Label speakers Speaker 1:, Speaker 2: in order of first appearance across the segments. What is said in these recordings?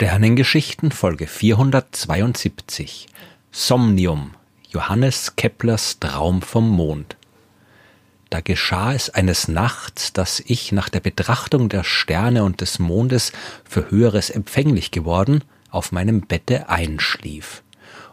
Speaker 1: Sternengeschichten Folge 472 Somnium Johannes Keplers Traum vom Mond. Da geschah es eines Nachts, dass ich nach der Betrachtung der Sterne und des Mondes für Höheres empfänglich geworden, auf meinem Bette einschlief.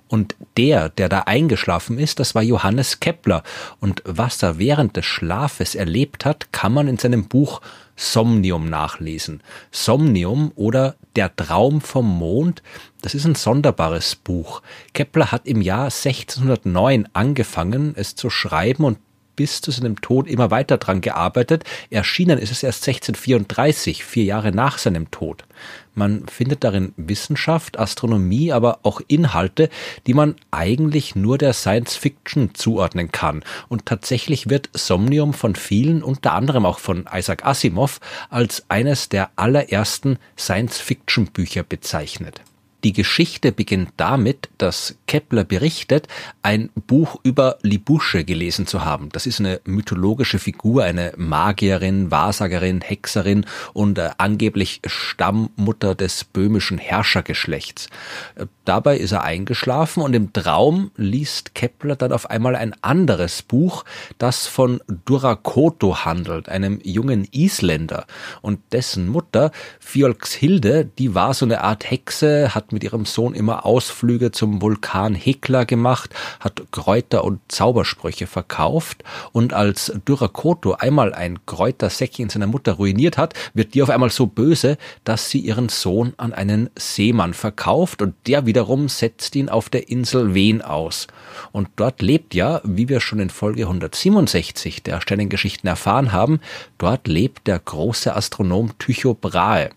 Speaker 1: Und der, der da eingeschlafen ist, das war Johannes Kepler, und was er während des Schlafes erlebt hat, kann man in seinem Buch Somnium nachlesen. Somnium oder Der Traum vom Mond, das ist ein sonderbares Buch. Kepler hat im Jahr 1609 angefangen, es zu schreiben und bis zu seinem Tod immer weiter dran gearbeitet. Erschienen ist es erst 1634, vier Jahre nach seinem Tod. Man findet darin Wissenschaft, Astronomie, aber auch Inhalte, die man eigentlich nur der Science Fiction zuordnen kann. Und tatsächlich wird Somnium von vielen, unter anderem auch von Isaac Asimov, als eines der allerersten Science Fiction Bücher bezeichnet. Die Geschichte beginnt damit, dass Kepler berichtet, ein Buch über Libusche gelesen zu haben. Das ist eine mythologische Figur, eine Magierin, Wahrsagerin, Hexerin und äh, angeblich Stammmutter des böhmischen Herrschergeschlechts. Äh, dabei ist er eingeschlafen und im Traum liest Kepler dann auf einmal ein anderes Buch, das von Durakoto handelt, einem jungen Isländer. Und dessen Mutter, Fjolkshilde, die war so eine Art Hexe, hat mit ihrem Sohn immer Ausflüge zum Vulkan Hekla gemacht, hat Kräuter und Zaubersprüche verkauft und als Durakoto einmal ein Kräutersäckchen seiner Mutter ruiniert hat, wird die auf einmal so böse, dass sie ihren Sohn an einen Seemann verkauft und der wiederum setzt ihn auf der Insel Wen aus. Und dort lebt ja, wie wir schon in Folge 167 der Sternengeschichten erfahren haben, dort lebt der große Astronom Tycho Brahe.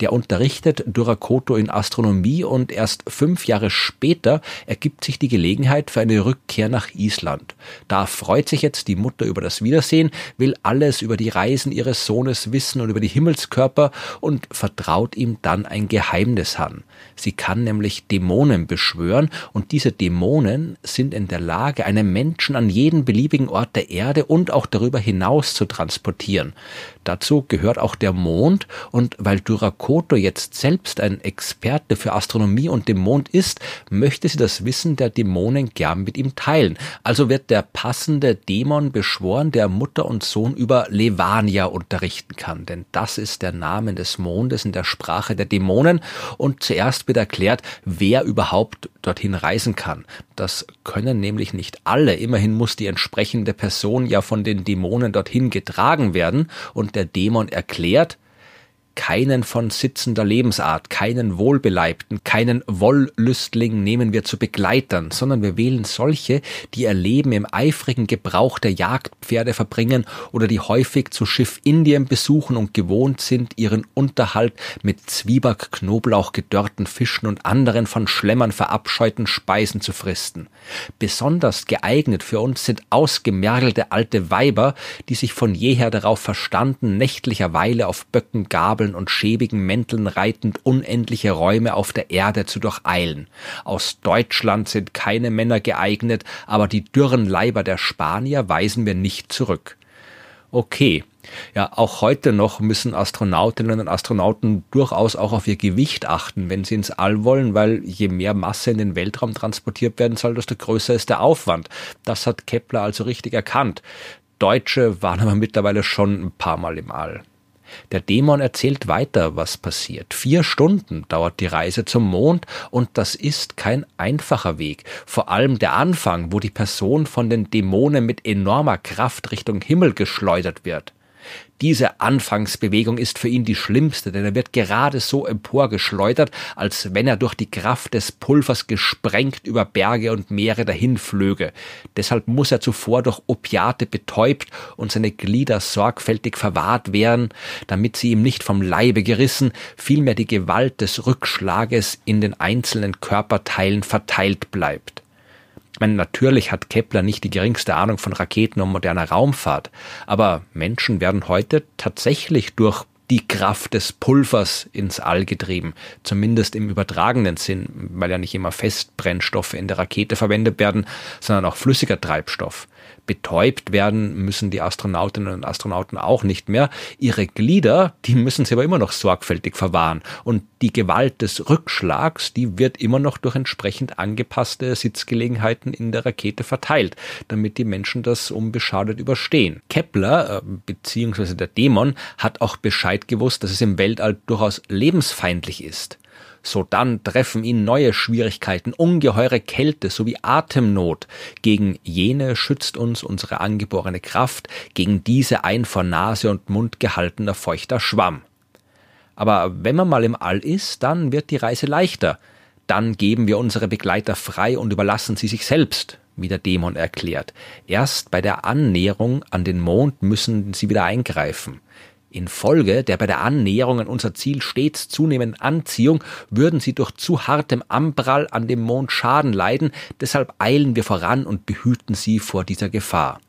Speaker 1: Der unterrichtet Durakoto in Astronomie Lee und erst fünf Jahre später ergibt sich die Gelegenheit für eine Rückkehr nach Island. Da freut sich jetzt die Mutter über das Wiedersehen, will alles über die Reisen ihres Sohnes wissen und über die Himmelskörper und vertraut ihm dann ein Geheimnis an. Sie kann nämlich Dämonen beschwören und diese Dämonen sind in der Lage, einen Menschen an jeden beliebigen Ort der Erde und auch darüber hinaus zu transportieren. Dazu gehört auch der Mond und weil Durakoto jetzt selbst ein Experte für Astronomie und dem Mond ist, möchte sie das Wissen der Dämonen gern mit ihm teilen. Also wird der passende Dämon beschworen, der Mutter und Sohn über Levania unterrichten kann. Denn das ist der Name des Mondes in der Sprache der Dämonen. Und zuerst wird erklärt, wer überhaupt dorthin reisen kann. Das können nämlich nicht alle. Immerhin muss die entsprechende Person ja von den Dämonen dorthin getragen werden. Und der Dämon erklärt, keinen von sitzender Lebensart, keinen Wohlbeleibten, keinen Wollüstling nehmen wir zu Begleitern, sondern wir wählen solche, die ihr Leben im eifrigen Gebrauch der Jagdpferde verbringen oder die häufig zu Schiff Indien besuchen und gewohnt sind, ihren Unterhalt mit Zwieback, Knoblauch, gedörrten Fischen und anderen von Schlemmern verabscheuten Speisen zu fristen. Besonders geeignet für uns sind ausgemergelte alte Weiber, die sich von jeher darauf verstanden, nächtlicher Weile auf Böcken, Gabeln Stiefeln und schäbigen Mänteln reitend unendliche Räume auf der Erde zu durcheilen. Aus Deutschland sind keine Männer geeignet, aber die dürren Leiber der Spanier weisen wir nicht zurück. Okay, ja, auch heute noch müssen Astronautinnen und Astronauten durchaus auch auf ihr Gewicht achten, wenn sie ins All wollen, weil je mehr Masse in den Weltraum transportiert werden soll, desto größer ist der Aufwand. Das hat Kepler also richtig erkannt. Deutsche waren aber mittlerweile schon ein paar Mal im All. Der Dämon erzählt weiter, was passiert. Vier Stunden dauert die Reise zum Mond und das ist kein einfacher Weg. Vor allem der Anfang, wo die Person von den Dämonen mit enormer Kraft Richtung Himmel geschleudert wird. Diese Anfangsbewegung ist für ihn die schlimmste, denn er wird gerade so emporgeschleudert, als wenn er durch die Kraft des Pulvers gesprengt über Berge und Meere dahinflöge. Deshalb muss er zuvor durch Opiate betäubt und seine Glieder sorgfältig verwahrt werden, damit sie ihm nicht vom Leibe gerissen, vielmehr die Gewalt des Rückschlages in den einzelnen Körperteilen verteilt bleibt. Ich meine, natürlich hat Kepler nicht die geringste Ahnung von Raketen und moderner Raumfahrt, aber Menschen werden heute tatsächlich durch die Kraft des Pulvers ins All getrieben, zumindest im übertragenen Sinn, weil ja nicht immer Festbrennstoffe in der Rakete verwendet werden, sondern auch flüssiger Treibstoff betäubt werden müssen die Astronautinnen und Astronauten auch nicht mehr. Ihre Glieder, die müssen sie aber immer noch sorgfältig verwahren. Und die Gewalt des Rückschlags, die wird immer noch durch entsprechend angepasste Sitzgelegenheiten in der Rakete verteilt, damit die Menschen das unbeschadet überstehen. Kepler, äh, beziehungsweise der Dämon, hat auch Bescheid gewusst, dass es im Weltall durchaus lebensfeindlich ist. Sodann treffen ihn neue Schwierigkeiten, ungeheure Kälte sowie Atemnot. Gegen jene schützt uns unsere angeborene Kraft, gegen diese ein vor Nase und Mund gehaltener feuchter Schwamm. Aber wenn man mal im All ist, dann wird die Reise leichter. Dann geben wir unsere Begleiter frei und überlassen sie sich selbst, wie der Dämon erklärt. Erst bei der Annäherung an den Mond müssen sie wieder eingreifen. Infolge der bei der Annäherung an unser Ziel stets zunehmenden Anziehung würden sie durch zu hartem Anprall an dem Mond Schaden leiden, deshalb eilen wir voran und behüten sie vor dieser Gefahr.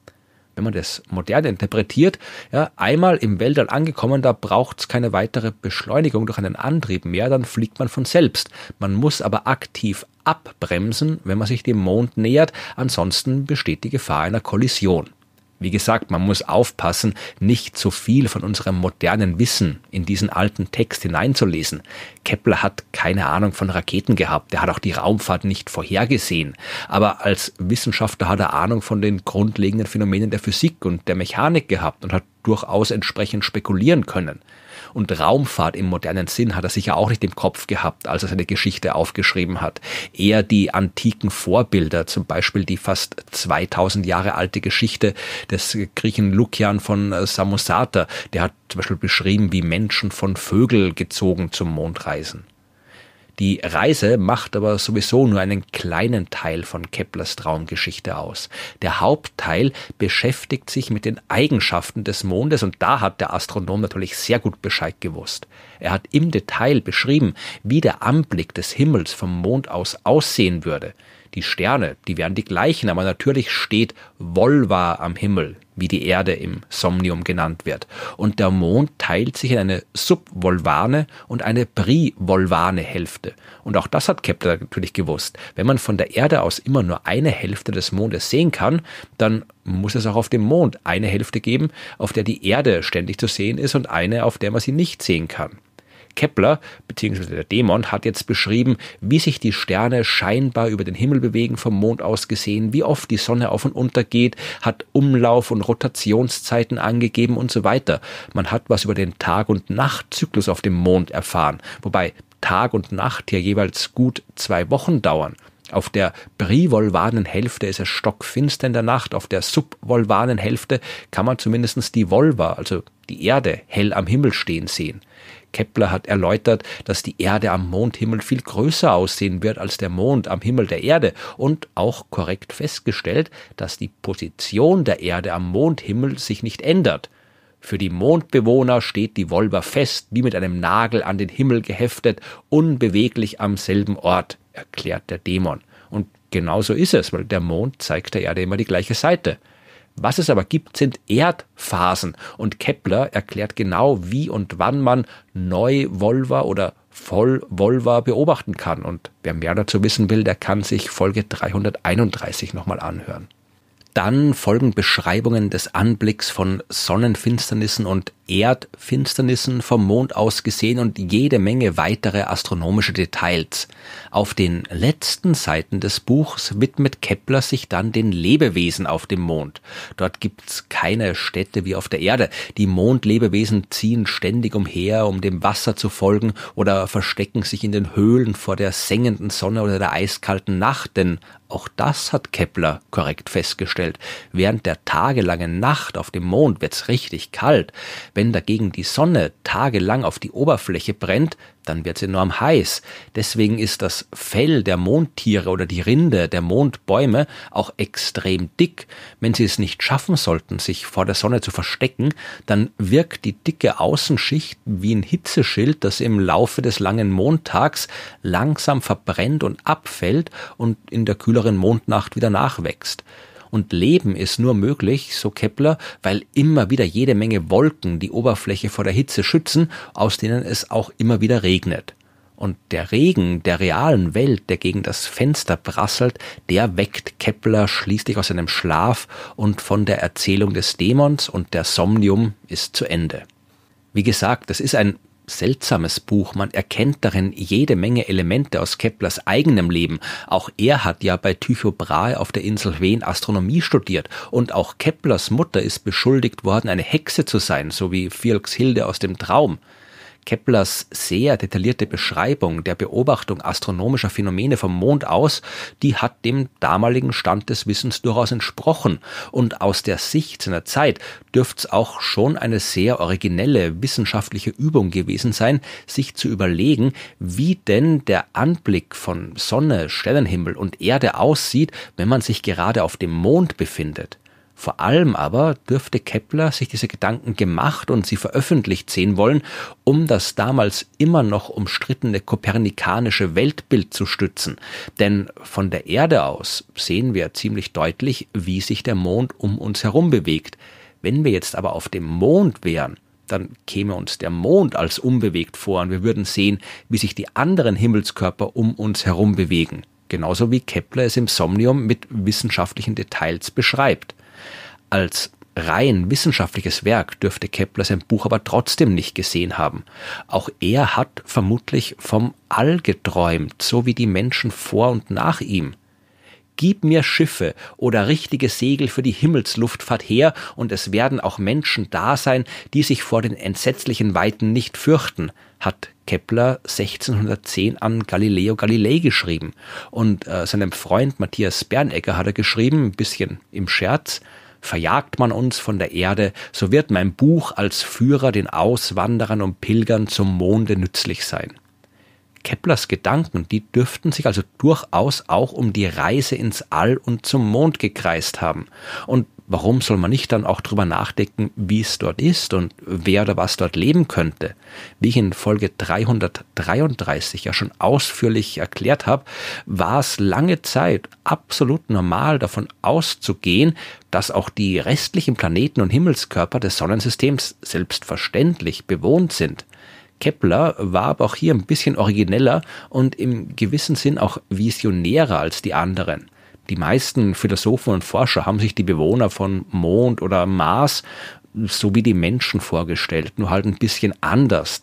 Speaker 1: Wenn man das modern interpretiert, ja, einmal im Weltall angekommen, da braucht es keine weitere Beschleunigung durch einen Antrieb mehr, dann fliegt man von selbst. Man muss aber aktiv abbremsen, wenn man sich dem Mond nähert, ansonsten besteht die Gefahr einer Kollision. Wie gesagt, man muss aufpassen, nicht zu viel von unserem modernen Wissen in diesen alten Text hineinzulesen. Kepler hat keine Ahnung von Raketen gehabt, er hat auch die Raumfahrt nicht vorhergesehen, aber als Wissenschaftler hat er Ahnung von den grundlegenden Phänomenen der Physik und der Mechanik gehabt und hat durchaus entsprechend spekulieren können. Und Raumfahrt im modernen Sinn hat er sicher auch nicht im Kopf gehabt, als er seine Geschichte aufgeschrieben hat. Eher die antiken Vorbilder, zum Beispiel die fast 2000 Jahre alte Geschichte des Griechen Lukian von äh, Samosata. Der hat zum Beispiel beschrieben, wie Menschen von Vögeln gezogen zum Mond reisen. Die Reise macht aber sowieso nur einen kleinen Teil von Keplers Traumgeschichte aus. Der Hauptteil beschäftigt sich mit den Eigenschaften des Mondes und da hat der Astronom natürlich sehr gut Bescheid gewusst. Er hat im Detail beschrieben, wie der Anblick des Himmels vom Mond aus aussehen würde die Sterne, die wären die gleichen, aber natürlich steht Volva am Himmel, wie die Erde im Somnium genannt wird. Und der Mond teilt sich in eine Subvolvane und eine Privolvane Hälfte. Und auch das hat Kepler natürlich gewusst. Wenn man von der Erde aus immer nur eine Hälfte des Mondes sehen kann, dann muss es auch auf dem Mond eine Hälfte geben, auf der die Erde ständig zu sehen ist und eine, auf der man sie nicht sehen kann. Kepler bzw. der Dämon hat jetzt beschrieben, wie sich die Sterne scheinbar über den Himmel bewegen, vom Mond aus gesehen, wie oft die Sonne auf und untergeht, hat Umlauf und Rotationszeiten angegeben und so weiter. Man hat was über den Tag- und Nachtzyklus auf dem Mond erfahren, wobei Tag und Nacht hier jeweils gut zwei Wochen dauern. Auf der privolvanen Hälfte ist es stockfinster in der Nacht, auf der subvolvanen Hälfte kann man zumindest die Volva, also die Erde, hell am Himmel stehen sehen. Kepler hat erläutert, dass die Erde am Mondhimmel viel größer aussehen wird als der Mond am Himmel der Erde und auch korrekt festgestellt, dass die Position der Erde am Mondhimmel sich nicht ändert. Für die Mondbewohner steht die Volva fest, wie mit einem Nagel an den Himmel geheftet, unbeweglich am selben Ort, erklärt der Dämon. Und genau so ist es, weil der Mond zeigt der Erde immer die gleiche Seite. Was es aber gibt, sind Erdphasen und Kepler erklärt genau, wie und wann man Neu-Volva oder Voll-Volva beobachten kann. Und wer mehr dazu wissen will, der kann sich Folge 331 nochmal anhören. Dann folgen Beschreibungen des Anblicks von Sonnenfinsternissen und Erdfinsternissen vom Mond aus gesehen und jede Menge weitere astronomische Details. Auf den letzten Seiten des Buchs widmet Kepler sich dann den Lebewesen auf dem Mond. Dort gibt's keine Städte wie auf der Erde. Die Mondlebewesen ziehen ständig umher, um dem Wasser zu folgen oder verstecken sich in den Höhlen vor der sengenden Sonne oder der eiskalten Nacht, denn auch das hat Kepler korrekt festgestellt vorstellt. Während der tagelangen Nacht auf dem Mond wird's richtig kalt. Wenn dagegen die Sonne tagelang auf die Oberfläche brennt, dann wird's enorm heiß. Deswegen ist das Fell der Mondtiere oder die Rinde der Mondbäume auch extrem dick. Wenn sie es nicht schaffen sollten, sich vor der Sonne zu verstecken, dann wirkt die dicke Außenschicht wie ein Hitzeschild, das im Laufe des langen Montags langsam verbrennt und abfällt und in der kühleren Mondnacht wieder nachwächst. Und Leben ist nur möglich, so Kepler, weil immer wieder jede Menge Wolken die Oberfläche vor der Hitze schützen, aus denen es auch immer wieder regnet. Und der Regen der realen Welt, der gegen das Fenster prasselt, der weckt Kepler schließlich aus seinem Schlaf und von der Erzählung des Dämons und der Somnium ist zu Ende. Wie gesagt, es ist ein seltsames Buch. Man erkennt darin jede Menge Elemente aus Keplers eigenem Leben. Auch er hat ja bei Tycho Brahe auf der Insel Wen Astronomie studiert. Und auch Keplers Mutter ist beschuldigt worden, eine Hexe zu sein, so wie Hilde aus dem Traum. Keplers sehr detaillierte Beschreibung der Beobachtung astronomischer Phänomene vom Mond aus, die hat dem damaligen Stand des Wissens durchaus entsprochen. Und aus der Sicht seiner Zeit dürfte es auch schon eine sehr originelle wissenschaftliche Übung gewesen sein, sich zu überlegen, wie denn der Anblick von Sonne, Sternenhimmel und Erde aussieht, wenn man sich gerade auf dem Mond befindet. Vor allem aber dürfte Kepler sich diese Gedanken gemacht und sie veröffentlicht sehen wollen, um das damals immer noch umstrittene kopernikanische Weltbild zu stützen. Denn von der Erde aus sehen wir ziemlich deutlich, wie sich der Mond um uns herum bewegt. Wenn wir jetzt aber auf dem Mond wären, dann käme uns der Mond als unbewegt vor und wir würden sehen, wie sich die anderen Himmelskörper um uns herum bewegen. Genauso wie Kepler es im Somnium mit wissenschaftlichen Details beschreibt. Als rein wissenschaftliches Werk dürfte Kepler sein Buch aber trotzdem nicht gesehen haben. Auch er hat vermutlich vom All geträumt, so wie die Menschen vor und nach ihm. Gib mir Schiffe oder richtige Segel für die Himmelsluftfahrt her, und es werden auch Menschen da sein, die sich vor den entsetzlichen Weiten nicht fürchten, hat Kepler 1610 an Galileo Galilei geschrieben. Und äh, seinem Freund Matthias Bernecker hat er geschrieben, ein bisschen im Scherz, Verjagt man uns von der Erde, so wird mein Buch als Führer den Auswanderern und Pilgern zum Monde nützlich sein. Keplers Gedanken, die dürften sich also durchaus auch um die Reise ins All und zum Mond gekreist haben. Und warum soll man nicht dann auch drüber nachdenken, wie es dort ist und wer oder was dort leben könnte? Wie ich in Folge 333 ja schon ausführlich erklärt habe, war es lange Zeit absolut normal davon auszugehen, dass auch die restlichen Planeten und Himmelskörper des Sonnensystems selbstverständlich bewohnt sind. Kepler war aber auch hier ein bisschen origineller und im gewissen Sinn auch visionärer als die anderen. Die meisten Philosophen und Forscher haben sich die Bewohner von Mond oder Mars so wie die Menschen vorgestellt, nur halt ein bisschen anders.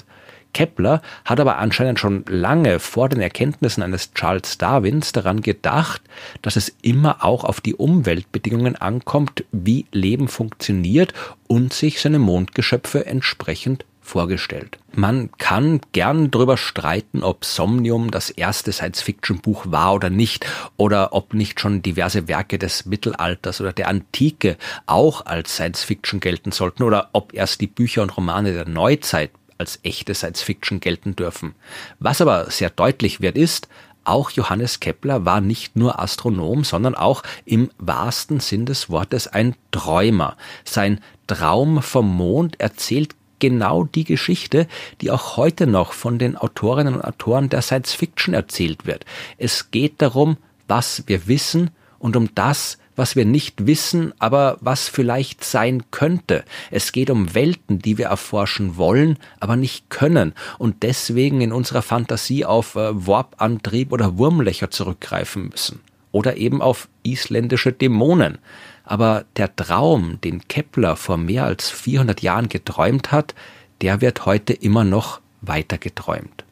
Speaker 1: Kepler hat aber anscheinend schon lange vor den Erkenntnissen eines Charles Darwins daran gedacht, dass es immer auch auf die Umweltbedingungen ankommt, wie Leben funktioniert und sich seine Mondgeschöpfe entsprechend vorgestellt. Man kann gern darüber streiten, ob Somnium das erste Science-Fiction-Buch war oder nicht, oder ob nicht schon diverse Werke des Mittelalters oder der Antike auch als Science-Fiction gelten sollten, oder ob erst die Bücher und Romane der Neuzeit als echte Science-Fiction gelten dürfen. Was aber sehr deutlich wird, ist, auch Johannes Kepler war nicht nur Astronom, sondern auch im wahrsten Sinn des Wortes ein Träumer. Sein Traum vom Mond erzählt genau die Geschichte, die auch heute noch von den Autorinnen und Autoren der Science Fiction erzählt wird. Es geht darum, was wir wissen und um das, was wir nicht wissen, aber was vielleicht sein könnte. Es geht um Welten, die wir erforschen wollen, aber nicht können und deswegen in unserer Fantasie auf äh, Warp-Antrieb oder Wurmlöcher zurückgreifen müssen oder eben auf isländische Dämonen. Aber der Traum, den Kepler vor mehr als 400 Jahren geträumt hat, der wird heute immer noch weiter geträumt.